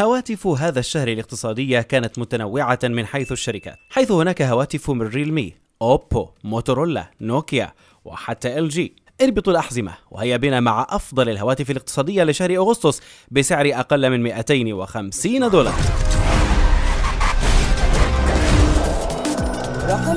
هواتف هذا الشهر الاقتصادية كانت متنوعة من حيث الشركات حيث هناك هواتف من ريلمي أوبو موتورولا نوكيا وحتى ال جي اربطوا الأحزمة وهيا بنا مع أفضل الهواتف الاقتصادية لشهر أغسطس بسعر أقل من 250 دولار رقم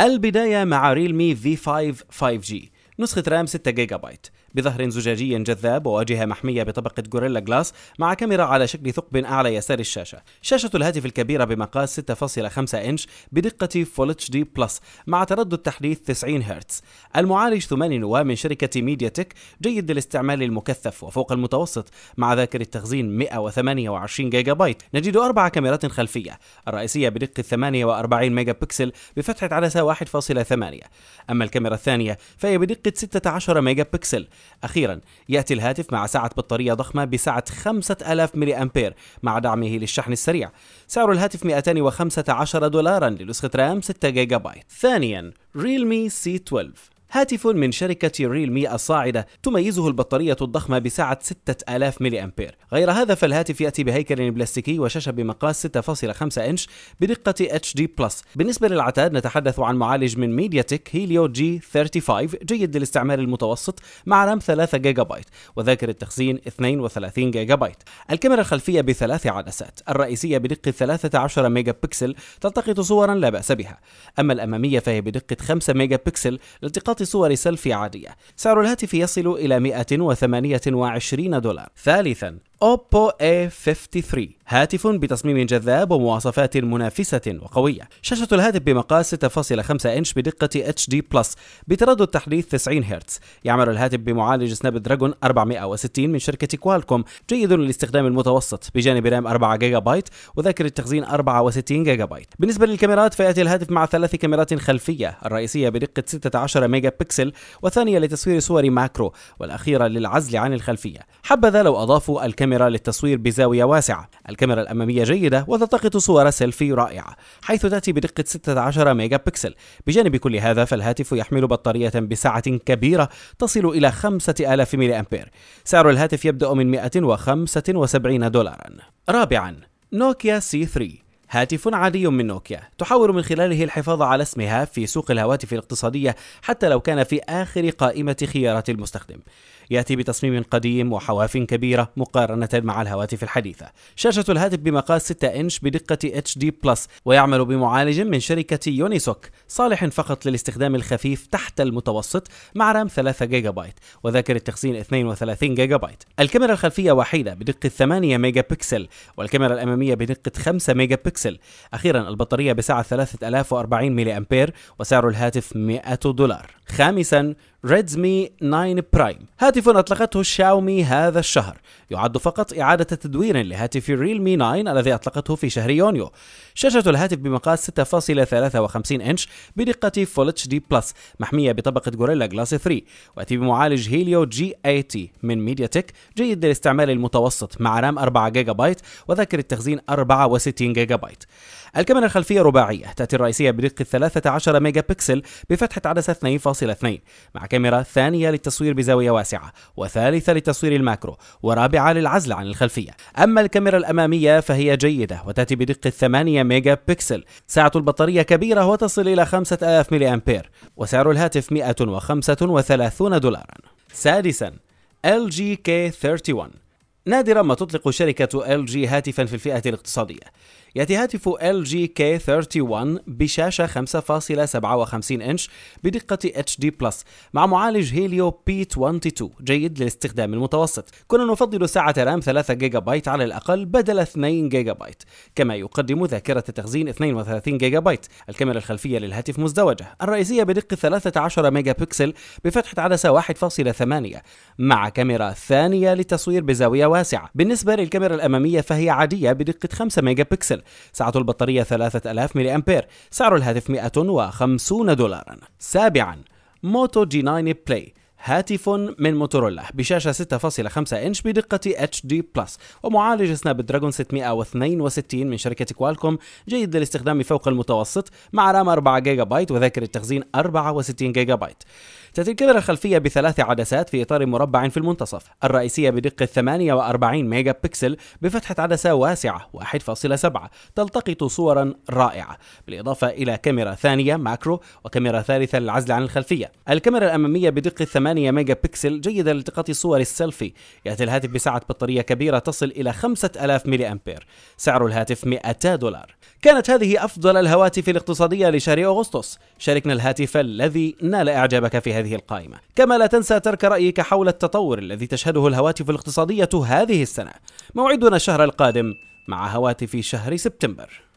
البداية مع ريلمي V5 5G نسخة رام 6 جيجا بايت بظهر زجاجي جذاب وواجهة محمية بطبقة غوريلا جلاس مع كاميرا على شكل ثقب أعلى يسار الشاشة شاشة الهاتف الكبيرة بمقاس 6.5 إنش بدقة Full HD دي بلس مع تردد تحديث 90 هرتز المعالج 8 نواة من شركة ميديا تك جيد للاستعمال المكثف وفوق المتوسط مع ذاكرة تخزين 128 جيجا بايت نجد أربع كاميرات خلفية الرئيسية بدقة 48 ميجا بكسل بفتحة عدسة 1.8 أما الكاميرا الثانية فهي بدقة بتعدد 16 ميجا بكسل أخيرا يأتي الهاتف مع ساعة بطارية ضخمة بسعة 5000 ملي أمبير مع دعمه للشحن السريع سعر الهاتف 215 دولارا لنسخة رام 6 جيجا بايت ثانيا ريلمي سي 12 هاتف من شركة ريلمي الصاعدة تميزه البطارية الضخمة بسعة 6000 ملي أمبير غير هذا فالهاتف يأتي بهيكل بلاستيكي وشاشة بمقاس 6.5 إنش بدقة اتش دي بلس بالنسبة للعتاد نتحدث عن معالج من ميديا تك هيليو جي 35 جيد للاستعمال المتوسط مع رام 3 جيجا بايت وذاكرة تخزين 32 جيجا بايت الكاميرا الخلفية بثلاث عدسات الرئيسية بدقة 13 ميجا بكسل تلتقط صورا لا بأس بها أما الأمامية فهي بدقة 5 ميجا بكسل لالتقاط صور سيلفي عادية سعر الهاتف يصل إلى 128 دولار ثالثا أوبو A53 هاتف بتصميم جذاب ومواصفات منافسة وقوية شاشة الهاتف بمقاس 6.5 إنش بدقة HD بلس بتردد تحديث 90 هرتز يعمل الهاتف بمعالج سناب دراجون 460 من شركة كوالكوم جيد للاستخدام المتوسط بجانب رام 4 جيجا بايت وذاكرة تخزين 64 جيجا بايت بالنسبة للكاميرات فيأتي الهاتف مع ثلاث كاميرات خلفية الرئيسية بدقة 16 ميجا بكسل والثانية لتصوير صور ماكرو والأخيرة للعزل عن الخلفية حبذا لو أضافوا الكاميرا للتصوير بزاوية واسعة الكاميرا الأمامية جيدة وتلتقط صور سيلفي رائعة حيث تأتي بدقة 16 ميجا بكسل بجانب كل هذا فالهاتف يحمل بطارية بسعة كبيرة تصل إلى 5000 ملي أمبير سعر الهاتف يبدأ من 175 دولارا رابعا نوكيا سي 3 هاتف عادي من نوكيا تحاول من خلاله الحفاظ على اسمها في سوق الهواتف الاقتصادية حتى لو كان في آخر قائمة خيارات المستخدم يأتي بتصميم قديم وحواف كبيرة مقارنة مع الهواتف الحديثة شاشة الهاتف بمقاس 6 إنش بدقة HD بلس ويعمل بمعالج من شركة يونيسوك صالح فقط للاستخدام الخفيف تحت المتوسط مع رام 3 جيجا بايت وذاكرة تخزين 32 جيجا بايت الكاميرا الخلفية وحيدة بدقة 8 ميجا بكسل والكاميرا الأمامية بدقة 5 ميجا بكسل بيكسل أخيرا البطارية بسعة 3040 ملي أمبير وسعر الهاتف 100 دولار خامسا ريدمي 9 برايم هاتف أطلقته شاومي هذا الشهر يعد فقط إعادة تدوير لهاتف ريلمي 9 الذي أطلقته في شهر يونيو شاشة الهاتف بمقاس 6.53 إنش بدقة فول اتش دي بلس محمية بطبقة غوريلا جلاس 3 واتي بمعالج هيليو جي 80 من ميديا تك جيد للاستعمال المتوسط مع رام 4 جيجا بايت وذاكرة تخزين 64 جيجا بايت الكاميرا الخلفية رباعية تأتي الرئيسية بدقة 13 ميجا بكسل بفتحة عدسة 2.8 فاصل اثنين مع كاميرا ثانية للتصوير بزاوية واسعة وثالثة لتصوير الماكرو ورابعة للعزل عن الخلفية أما الكاميرا الأمامية فهي جيدة وتأتي بدقة 8 ميجا بكسل سعة البطارية كبيرة وتصل إلى 5000 ملي أمبير وسعر الهاتف 135 دولارا سادسا LG K31 نادرا ما تطلق شركة ال جي هاتفا في الفئة الاقتصادية. يأتي هاتف ال جي كي 31 بشاشة 5.57 إنش بدقة اتش دي بلس مع معالج هيليو بي 22 جيد للاستخدام المتوسط. كنا نفضل ساعة رام 3 جيجا بايت على الأقل بدل 2 جيجا بايت، كما يقدم ذاكرة تخزين 32 جيجا بايت. الكاميرا الخلفية للهاتف مزدوجة، الرئيسية بدقة 13 ميجا بكسل بفتحة عدسة 1.8 مع كاميرا ثانية للتصوير بزاوية واسعة بالنسبة للكاميرا الأمامية فهي عادية بدقة 5 ميجا بكسل سعة البطارية 3000 ملي أمبير سعر الهاتف 150 دولارا سابعا موتو جي 9 بلاي هاتف من موتورولا بشاشة 6.5 إنش بدقة HD+, ومعالج سناب دراجون 662 من شركة كوالكوم جيد للاستخدام فوق المتوسط مع رام 4 جيجا بايت وذاكرة تخزين 64 جيجا بايت تأتي الكاميرا الخلفية بثلاث عدسات في إطار مربع في المنتصف الرئيسية بدقة 48 ميجا بكسل بفتحة عدسة واسعة 1.7 تلتقط صورا رائعة بالإضافة إلى كاميرا ثانية ماكرو وكاميرا ثالثة للعزل عن الخلفية الكاميرا الأمامية بدقة 8 ميجا بكسل جيدة لالتقاط صور السيلفي يأتي الهاتف بسعة بطارية كبيرة تصل إلى 5000 ملي أمبير سعر الهاتف 200 دولار كانت هذه أفضل الهواتف الاقتصادية لشهر أغسطس شاركنا الهاتف الذي نال إعجابك في هذه هذه القائمة كما لا تنسى ترك رأيك حول التطور الذي تشهده الهواتف الاقتصادية هذه السنة موعدنا الشهر القادم مع هواتف شهر سبتمبر